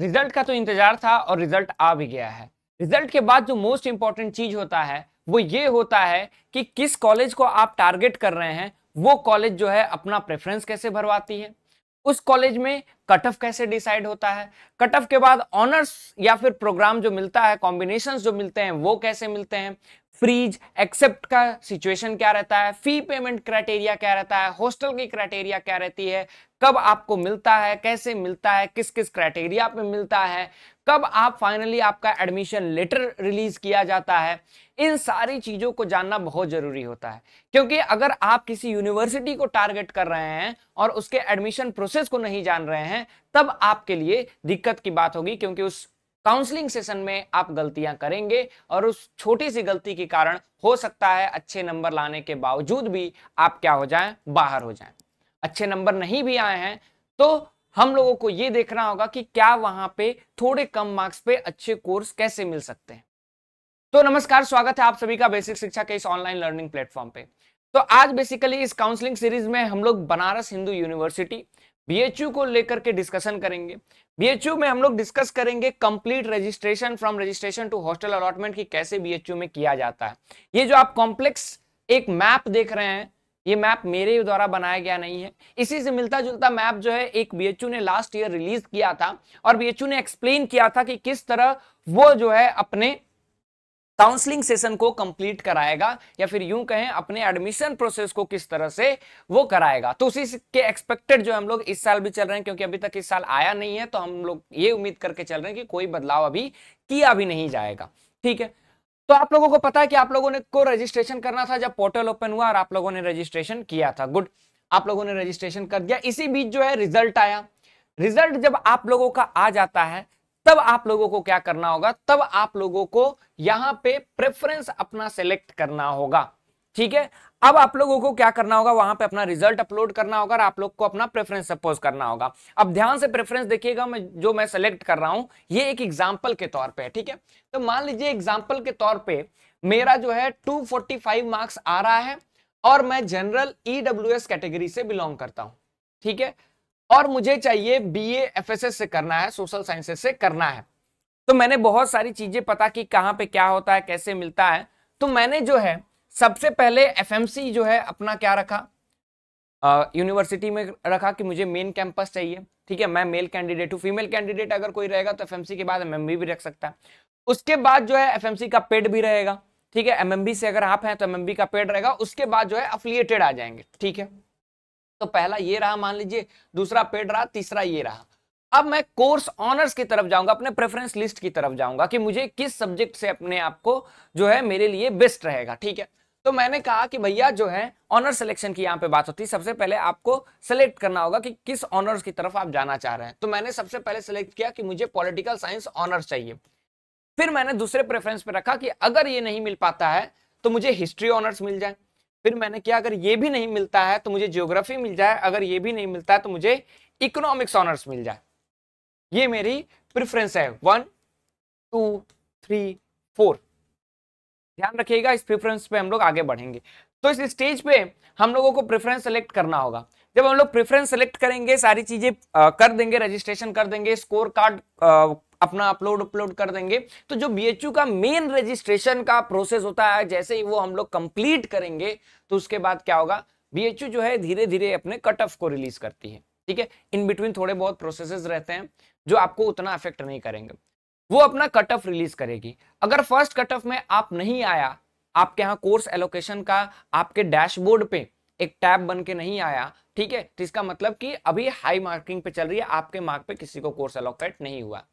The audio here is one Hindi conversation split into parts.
रिजल्ट का तो इंतजार था और रिजल्ट आ भी गया है रिजल्ट के बाद जो मोस्ट इंपॉर्टेंट चीज होता है वो ये होता है कि किस कॉलेज को आप टारगेट कर रहे हैं वो कॉलेज जो है अपना प्रेफरेंस कैसे भरवाती है उस कॉलेज में कट ऑफ कैसे डिसाइड होता है कट ऑफ के बाद ऑनर्स या फिर प्रोग्राम जो मिलता है कॉम्बिनेशन जो मिलते हैं वो कैसे मिलते हैं फ्रीज एक्सेप्ट का सिचुएशन क्या रहता है फी पेमेंट क्राइटेरिया क्या रहता है हॉस्टल की क्राइटेरिया क्या रहती है कब आपको मिलता है कैसे मिलता है किस किस क्राइटेरिया पे मिलता है कब आप फाइनली आपका एडमिशन लेटर रिलीज किया जाता है इन सारी चीज़ों को जानना बहुत ज़रूरी होता है क्योंकि अगर आप किसी यूनिवर्सिटी को टारगेट कर रहे हैं और उसके एडमिशन प्रोसेस को नहीं जान रहे हैं तब आपके लिए दिक्कत की बात होगी क्योंकि उस काउंसलिंग सेशन में आप गलतियां करेंगे और उस छोटी सी गलती के कारण हो सकता है अच्छे नंबर लाने के बावजूद भी आप क्या हो जाएं बाहर हो जाएं अच्छे नंबर नहीं भी आए हैं तो हम लोगों को ये देखना होगा कि क्या वहां पे थोड़े कम मार्क्स पे अच्छे कोर्स कैसे मिल सकते हैं तो नमस्कार स्वागत है आप सभी का बेसिक शिक्षा के इस ऑनलाइन लर्निंग प्लेटफॉर्म पे तो आज बेसिकली इस काउंसलिंग सीरीज में हम लोग बनारस हिंदू यूनिवर्सिटी बीएचयू को लेकर के डिस्कशन करेंगे बीएचयू में हम लोग डिस्कस करेंगे complete registration from registration to hostel allotment की कैसे बीएचयू में किया जाता है ये जो आप कॉम्प्लेक्स एक मैप देख रहे हैं ये मैप मेरे द्वारा बनाया गया नहीं है इसी से मिलता जुलता मैप जो है एक बीएचयू ने लास्ट ईयर रिलीज किया था और बीएचयू ने एक्सप्लेन किया था कि किस तरह वो जो है अपने काउंसलिंग सेशन को कंप्लीट कराएगा या फिर यूं कहें अपने एडमिशन प्रोसेस को किस तरह से वो कराएगा तो उसी के एक्सपेक्टेड जो हम लोग इस साल भी चल रहे हैं क्योंकि अभी तक इस साल आया नहीं है तो हम लोग ये उम्मीद करके चल रहे हैं कि कोई बदलाव अभी किया भी नहीं जाएगा ठीक है तो आप लोगों को पता है कि आप लोगों ने को रजिस्ट्रेशन करना था जब पोर्टल ओपन हुआ और आप लोगों ने रजिस्ट्रेशन किया था गुड आप लोगों ने रजिस्ट्रेशन कर दिया इसी बीच जो है रिजल्ट आया रिजल्ट जब आप लोगों का आ जाता है तब आप लोगों को क्या करना होगा तब आप लोगों को यहां पे प्रेफरेंस अपना सेलेक्ट करना होगा ठीक है अब आप लोगों को क्या करना होगा वहां पे अपना रिजल्ट अपलोड करना होगा और आप लोग को अपना प्रेफरेंस सपोज करना होगा अब ध्यान से प्रेफरेंस देखिएगा मैं जो मैं सेलेक्ट कर रहा हूं ये एक एग्जाम्पल के तौर पे है ठीक है तो मान लीजिए एग्जाम्पल के तौर पे मेरा जो है 245 मार्क्स आ रहा है और मैं जनरल ईडब्ल्यू कैटेगरी से बिलोंग करता हूं ठीक है और मुझे चाहिए बी एफएसएस से करना है सोशल साइंसेस से करना है तो मैंने बहुत सारी चीजें पता की कहाँ पे क्या होता है कैसे मिलता है तो मैंने जो है सबसे पहले एफएमसी जो है अपना क्या रखा यूनिवर्सिटी में रखा कि मुझे मेन कैंपस चाहिए ठीक है मैं मेल कैंडिडेट हूँ फीमेल कैंडिडेट अगर कोई रहेगा तो सी के बाद एमएमबी भी रख सकता है उसके बाद जो है सी का पेड भी रहेगा ठीक है एमएमबी से अगर आप हैं तो एमएमबी का पेड रहेगा उसके बाद जो है अफिलिएटेड आ जाएंगे ठीक है तो पहला ये रहा मान लीजिए दूसरा पेड रहा तीसरा ये रहा अब मैं कोर्स ऑनर्स की तरफ जाऊंगा अपने प्रेफरेंस लिस्ट की तरफ जाऊंगा कि मुझे किस सब्जेक्ट से अपने आप को जो है मेरे लिए बेस्ट रहेगा ठीक है तो मैंने कहा कि भैया जो है ऑनर सिलेक्शन की यहाँ पे बात होती है सबसे पहले आपको सेलेक्ट करना होगा कि किस ऑनर्स की तरफ आप जाना चाह रहे हैं तो मैंने सबसे पहले सेलेक्ट किया कि मुझे पॉलिटिकल साइंस ऑनर्स चाहिए फिर मैंने दूसरे प्रेफरेंस पे रखा कि अगर ये नहीं मिल पाता है तो मुझे हिस्ट्री ऑनर्स मिल जाए फिर मैंने किया अगर ये भी नहीं मिलता है तो मुझे जियोग्राफी मिल जाए अगर ये भी नहीं मिलता है तो मुझे इकोनॉमिक्स ऑनर्स मिल जाए ये मेरी प्रिफरेंस है वन टू थ्री फोर ध्यान रखिएगा इस प्रेफरेंस पे हम लोग आगे बढ़ेंगे तो इस स्टेज पे हम लोगों को प्रेफरेंस सेलेक्ट करना होगा जब हम लोग प्रेफरेंस सेलेक्ट करेंगे सारी चीजें कर देंगे रजिस्ट्रेशन कर देंगे स्कोर कार्ड अपना अपलोड अपलोड कर देंगे तो जो बी का मेन रजिस्ट्रेशन का प्रोसेस होता है जैसे ही वो हम लोग कंप्लीट करेंगे तो उसके बाद क्या होगा बी जो है धीरे धीरे अपने कट ऑफ को रिलीज करती है ठीक है इन बिटवीन थोड़े बहुत प्रोसेस रहते हैं जो आपको उतना अफेक्ट नहीं करेंगे वो अपना कट ऑफ रिलीज करेगी अगर फर्स्ट कट ऑफ में आप नहीं आया आपके यहाँ कोर्स एलोकेशन का आपके डैशबोर्ड पे एक टैब बन के नहीं आया ठीक है तो इसका मतलब कि अभी हाई मार्किंग पे चल रही है आपके मार्क पे किसी को कोर्स एलोकेट नहीं हुआ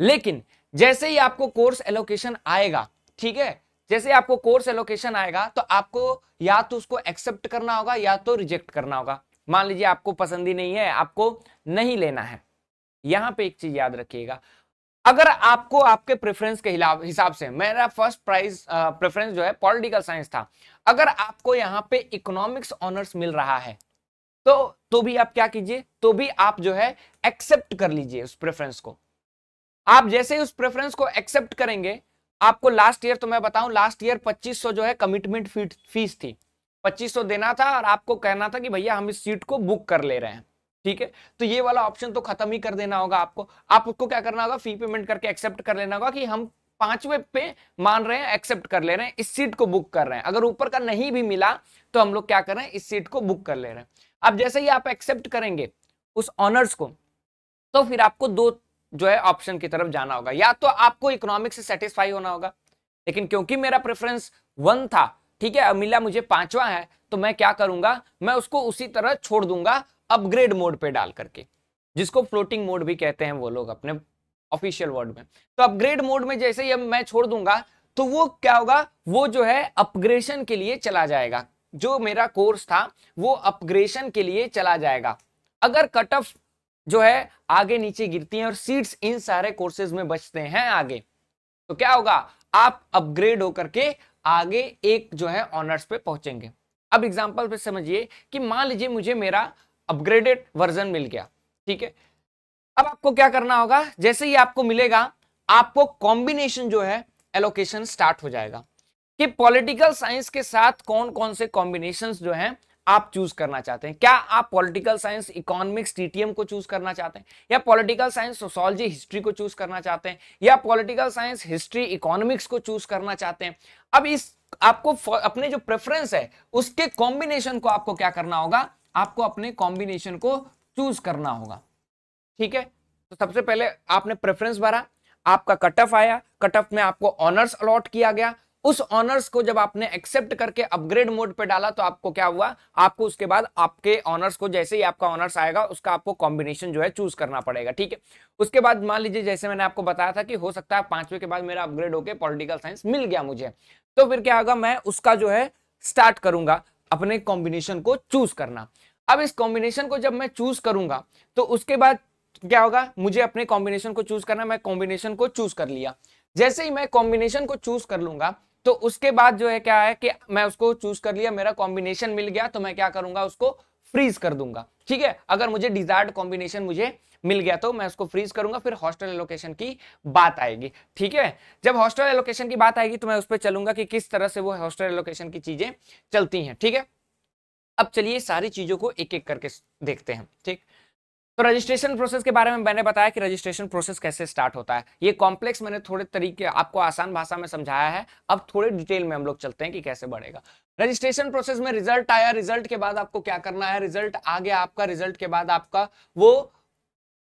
लेकिन जैसे ही आपको कोर्स एलोकेशन आएगा ठीक है जैसे आपको कोर्स एलोकेशन आएगा तो आपको या तो उसको एक्सेप्ट करना होगा या तो रिजेक्ट करना होगा मान लीजिए आपको पसंद ही नहीं है आपको नहीं लेना है यहां पे एक चीज याद रखिएगा अगर आपको आपके प्रेफरेंस के हिसाब से मेरा फर्स्ट प्राइज प्रेफरेंस जो है पॉलिटिकल साइंस था अगर आपको यहाँ पे इकोनॉमिक्स ऑनर्स मिल रहा है तो तो भी आप क्या कीजिए तो भी आप जो है एक्सेप्ट कर लीजिए उस प्रेफरेंस को आप जैसे ही उस प्रेफरेंस को एक्सेप्ट करेंगे आपको लास्ट ईयर तो मैं बताऊं लास्ट ईयर 2500 जो है कमिटमेंट फीस थी 2500 देना था और आपको कहना था कि भैया हम इस सीट को बुक कर ले रहे हैं ठीक है तो ये वाला ऑप्शन तो खत्म ही कर देना होगा आपको आप उसको क्या करना होगा फी पेमेंट करके एक्सेप्ट कर लेना होगा कि हम पांचवे पे मान रहे हैं एक्सेप्ट कर ले रहे हैं इस सीट को बुक कर रहे हैं अगर ऊपर का नहीं भी मिला तो हम लोग क्या कर रहे हैं इस सीट को बुक कर ले रहे हैं अब जैसे ही आप एक्सेप्ट करेंगे उस ऑनर्स को तो फिर आपको दो जो है ऑप्शन की तरफ जाना होगा या तो आपको इकोनॉमिक से सेटिस्फाई होना होगा लेकिन क्योंकि मेरा प्रेफरेंस वन था ठीक है मिला मुझे पांचवा है तो मैं क्या करूंगा मैं उसको उसी तरह छोड़ दूंगा अपग्रेड मोड पे डाल करके जिसको फ्लोटिंग मोड भी कहते हैं वो लोग अपने ऑफिशियल वर्ड में तो अपग्रेड मोड में जैसे ही मैं छोड़ दूंगा तो वो क्या होगा वो जो है अपग्रेशन के लिए चला जाएगा जो मेरा कोर्स था वो अपग्रेशन के लिए चला जाएगा अगर कट ऑफ जो है आगे नीचे गिरती हैं और सीट्स इन सारे कोर्सेज में बचते हैं आगे तो क्या होगा आप अपग्रेड होकर के आगे एक जो है ऑनर्स पे पहुंचेंगे अब एग्जाम्पल पे समझिए कि मान लीजिए मुझे मेरा अपग्रेडेड वर्जन मिल गया ठीक है अब आपको क्या करना होगा जैसे ही आपको मिलेगा आपको कॉम्बिनेशन जो है एलोकेशन स्टार्ट हो जाएगा कि पॉलिटिकल साइंस के साथ कौन कौन से कॉम्बिनेशन जो हैं आप चूज करना चाहते हैं क्या आप पॉलिटिकल साइंस इकोनॉमिक्स टीटीएम को चूज करना चाहते हैं या पॉलिटिकल साइंस सोशोलॉजी हिस्ट्री को चूज करना चाहते हैं या पॉलिटिकल साइंस हिस्ट्री इकोनॉमिक्स को चूज करना चाहते हैं अब इस आपको अपने जो प्रेफरेंस है उसके कॉम्बिनेशन को आपको क्या करना होगा आपको अपने कॉम्बिनेशन को चूज करना होगा ठीक है तो सबसे पहले आपने प्रेफरेंस भरा आपका कट ऑफ आया कट ऑफ में आपको ऑनर्स अलॉट किया गया उस ऑनर्स को जब आपने एक्सेप्ट करके अपग्रेड मोड पे डाला तो आपको क्या हुआ आपको उसके बाद आपके ऑनर्स को जैसे ही आपका ऑनर्स आएगा उसका आपको कॉम्बिनेशन जो है चूज करना पड़ेगा ठीक है उसके बाद मान लीजिए जैसे मैंने आपको बताया था कि हो सकता है पांचवे के बाद मेरा अपग्रेड होकर पॉलिटिकल साइंस मिल गया मुझे तो फिर क्या होगा मैं उसका जो है स्टार्ट करूंगा अपने कॉम्बिनेशन को चूज करना अब इस कॉम्बिनेशन को जब मैं चूज करूंगा तो उसके बाद क्या होगा मुझे अपने कॉम्बिनेशन को चूज करना मैं कॉम्बिनेशन को चूज कर लिया जैसे ही मैं कॉम्बिनेशन को चूज कर लूंगा तो उसके बाद जो है क्या है कि मैं उसको चूज कर लिया मेरा कॉम्बिनेशन मिल गया तो मैं क्या करूंगा उसको फ्रीज कर दूंगा ठीक है अगर मुझे डिजायर्ड कॉम्बिनेशन मुझे मिल गया तो मैं उसको फ्रीज करूंगा फिर हॉस्टल एलोकेशन की बात आएगी ठीक है जब हॉस्टल एलोकेशन की बात आएगी तो मैं उस पर चलूंगा कि किस तरह से वो हॉस्टल एलोकेशन की चीजें चलती हैं ठीक है अब चलिए सारी चीजों को एक एक करके देखते हैं ठीक तो रजिस्ट्रेशन प्रोसेस के बारे में मैंने बताया कि रजिस्ट्रेशन प्रोसेस कैसे स्टार्ट होता है ये कॉम्प्लेक्स मैंने थोड़े तरीके आपको आसान भाषा में समझाया है अब थोड़े डिटेल में हम लोग चलते हैं कि कैसे बढ़ेगा रजिस्ट्रेशन प्रोसेस में रिजल्ट आया रिजल्ट के बाद आपको क्या करना है रिजल्ट आ गया आपका रिजल्ट के बाद आपका वो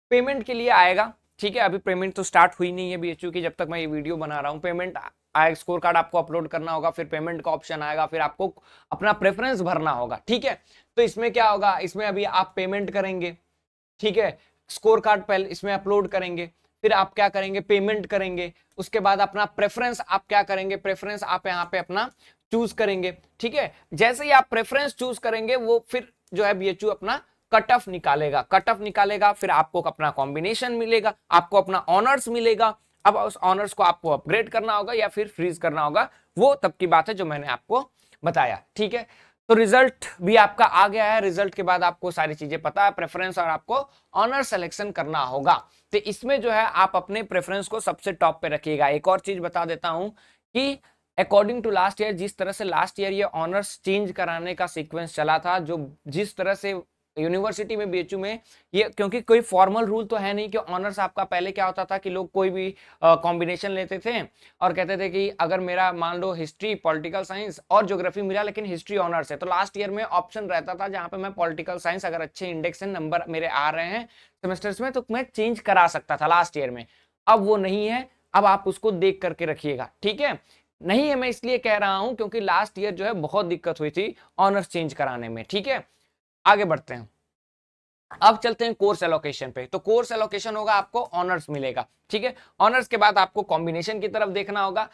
पेमेंट के लिए आएगा ठीक है अभी पेमेंट तो स्टार्ट हुई नहीं है बी की जब तक मैं ये वीडियो बना रहा हूँ पेमेंट आए स्कोर कार्ड आपको अपलोड करना होगा फिर पेमेंट का ऑप्शन आएगा फिर आपको अपना प्रेफरेंस भरना होगा ठीक है तो इसमें क्या होगा इसमें अभी आप पेमेंट करेंगे ठीक है स्कोर कार्ड पहले इसमें अपलोड करेंगे फिर आप क्या करेंगे पेमेंट करेंगे उसके बाद अपना प्रेफरेंस आप क्या करेंगे प्रेफरेंस आप यहाँ पे अपना चूज करेंगे ठीक है जैसे ही आप प्रेफरेंस चूज करेंगे वो फिर जो है बी अपना कट ऑफ निकालेगा कट ऑफ निकालेगा फिर आपको अपना कॉम्बिनेशन मिलेगा आपको अपना ऑनर्स मिलेगा अब उस ऑनर्स को आपको अपग्रेड करना होगा या फिर फ्रीज करना होगा वो तब की बात है जो मैंने आपको बताया ठीक है तो रिजल्ट भी आपका आ गया है रिजल्ट के बाद आपको सारी चीजें पता है प्रेफरेंस और आपको ऑनर सिलेक्शन करना होगा तो इसमें जो है आप अपने प्रेफरेंस को सबसे टॉप पे रखिएगा एक और चीज बता देता हूं कि अकॉर्डिंग टू लास्ट ईयर जिस तरह से लास्ट ईयर ये ऑनर्स चेंज कराने का सीक्वेंस चला था जो जिस तरह से यूनिवर्सिटी में बीएचयू में ये क्योंकि कोई फॉर्मल रूल तो है नहीं कि ऑनर्स आपका पहले क्या होता था कि लोग कोई भी कॉम्बिनेशन लेते थे और कहते थे कि अगर मेरा मान लो हिस्ट्री पॉलिटिकल साइंस और ज्योग्राफी मिला लेकिन हिस्ट्री ऑनर्स है तो लास्ट ईयर में ऑप्शन रहता था जहाँ पे मैं पॉलिटिकल साइंस अगर अच्छे इंडेक्स नंबर मेरे आ रहे हैं सेमेस्टर्स में तो मैं चेंज करा सकता था लास्ट ईयर में अब वो नहीं है अब आप उसको देख करके रखिएगा ठीक है नहीं है मैं इसलिए कह रहा हूं क्योंकि लास्ट ईयर जो है बहुत दिक्कत हुई थी ऑनर्स चेंज कराने में ठीक है आगे बढ़ते हैं अब चलते हैं कोर्स एलोकेशन पे तो कोर्स एलोकेशन होगा आपको ऑनर्स मिलेगा ठीक है ऑनर्स के बाद आपको कॉम्बिनेशन की तरफ देखना होगा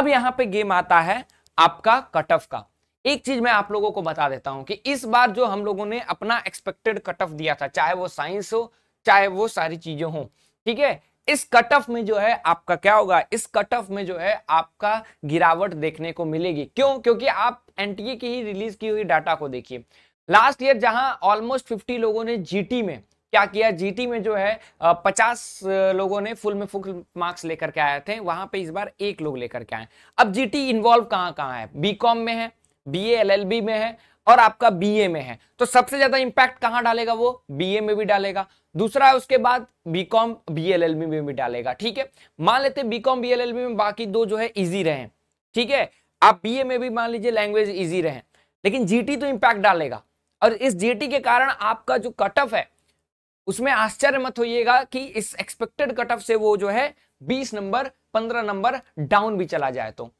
अब यहां पे गेम आता है आपका कट ऑफ का एक चीज मैं आप लोगों को बता देता हूं कि इस बार जो हम लोगों ने अपना एक्सपेक्टेड कट ऑफ दिया था चाहे वो साइंस हो चाहे वो सारी चीजें हो ठीक है इस कट ऑफ में जो है आपका क्या होगा इस कट ऑफ में जो है आपका गिरावट देखने को मिलेगी क्यों क्योंकि आप एनटीए की ही रिलीज की हुई डाटा को देखिए लास्ट ईयर जहां ऑलमोस्ट 50 लोगों ने जीटी में क्या किया जीटी में जो है पचास लोगों ने फुल में फुल मार्क्स लेकर के आए थे वहां पे इस बार एक लोग लेकर के आए अब जीटी इन्वॉल्व कहाँ कहाँ है बीकॉम में है बी एलएलबी में है और आपका बीए में है तो सबसे ज्यादा इंपैक्ट कहां डालेगा वो बीए में भी डालेगा दूसरा उसके बाद बीकॉम बीएलएलबी में भी डालेगा ठीक है मान लेते बीकॉम बीएलएलबी में बाकी दो जो है इजी रहे ठीक है आप बीए में भी मान लीजिए लैंग्वेज इजी रहे लेकिन जीटी तो इंपैक्ट डालेगा और इस जीएटी के कारण आपका जो कट ऑफ है उसमें आश्चर्य मत होइएगा कि इस एक्सपेक्टेड कट ऑफ से वो जो है 20 नंबर 15 नंबर डाउन भी चला जाए तो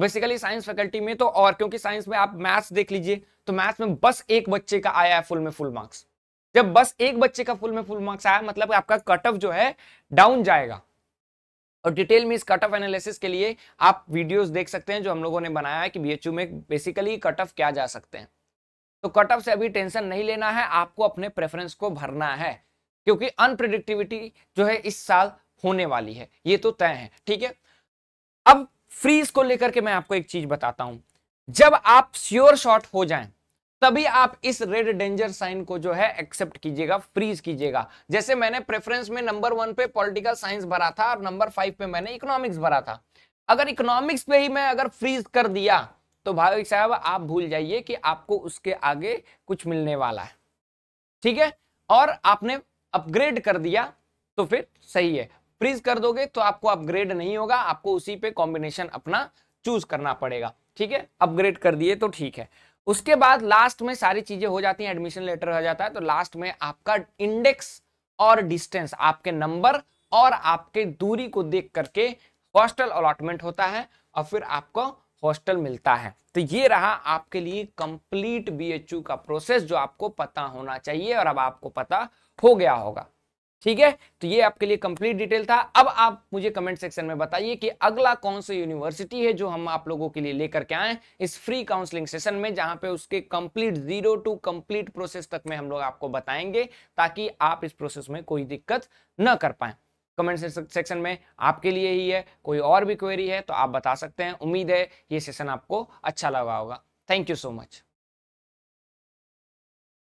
बेसिकली साइंस फैकल्टी में तो और क्योंकि साइंस में आप मैथ्स देख लीजिए तो मैथ्स में बस एक बच्चे का आया है फुल में फुल मार्क्स जब बस एक बच्चे का फुल में फुल मार्क्स आया मतलब आपका कट ऑफ जो है डाउन जाएगा और डिटेल में इस कट ऑफ एनालिसिस के लिए आप वीडियोस देख सकते हैं जो हम लोगों ने बनाया है कि बीएचयू में बेसिकली कट ऑफ क्या जा सकते हैं तो कट ऑफ से अभी टेंशन नहीं लेना है आपको अपने प्रेफरेंस को भरना है क्योंकि अनप्रिडिक्टिविटी जो है इस साल होने वाली है ये तो तय है ठीक है अब फ्रीज को लेकर के मैं आपको एक चीज बताता हूं जब आप श्योर शॉट हो जाएं तभी आप इस रेड डेंजर साइन को जो है एक्सेप्ट कीजिएगा फ्रीज कीजिएगा जैसे मैंने प्रेफरेंस में नंबर वन पे पॉलिटिकल साइंस भरा था और नंबर फाइव पे मैंने इकोनॉमिक्स भरा था अगर इकोनॉमिक्स पे ही मैं अगर फ्रीज कर दिया तो भाविक साहब आप भूल जाइए कि आपको उसके आगे कुछ मिलने वाला है ठीक है और आपने अपग्रेड कर दिया तो फिर सही है फ्रीज कर दोगे तो आपको अपग्रेड नहीं होगा आपको उसी पे कॉम्बिनेशन अपना चूज करना पड़ेगा ठीक है अपग्रेड कर दिए तो ठीक है उसके बाद लास्ट में सारी चीजें हो जाती हैं एडमिशन लेटर हो जाता है तो लास्ट में आपका इंडेक्स और डिस्टेंस आपके नंबर और आपके दूरी को देख करके हॉस्टल अलॉटमेंट होता है और फिर आपको हॉस्टल मिलता है तो ये रहा आपके लिए कंप्लीट बीएचयू का प्रोसेस जो आपको पता होना चाहिए और अब आपको पता हो गया होगा ठीक है तो ये आपके लिए कंप्लीट डिटेल था अब आप मुझे कमेंट सेक्शन में बताइए कि अगला कौन सा यूनिवर्सिटी है जो हम आप लोगों के लिए लेकर के आए इस फ्री काउंसलिंग सेशन में जहां पे उसके complete zero to complete process तक में हम लोग आपको बताएंगे ताकि आप इस प्रोसेस में कोई दिक्कत न कर पाए कमेंट सेक्शन में आपके लिए ही है कोई और भी क्वेरी है तो आप बता सकते हैं उम्मीद है ये सेशन आपको अच्छा लगा होगा थैंक यू सो मच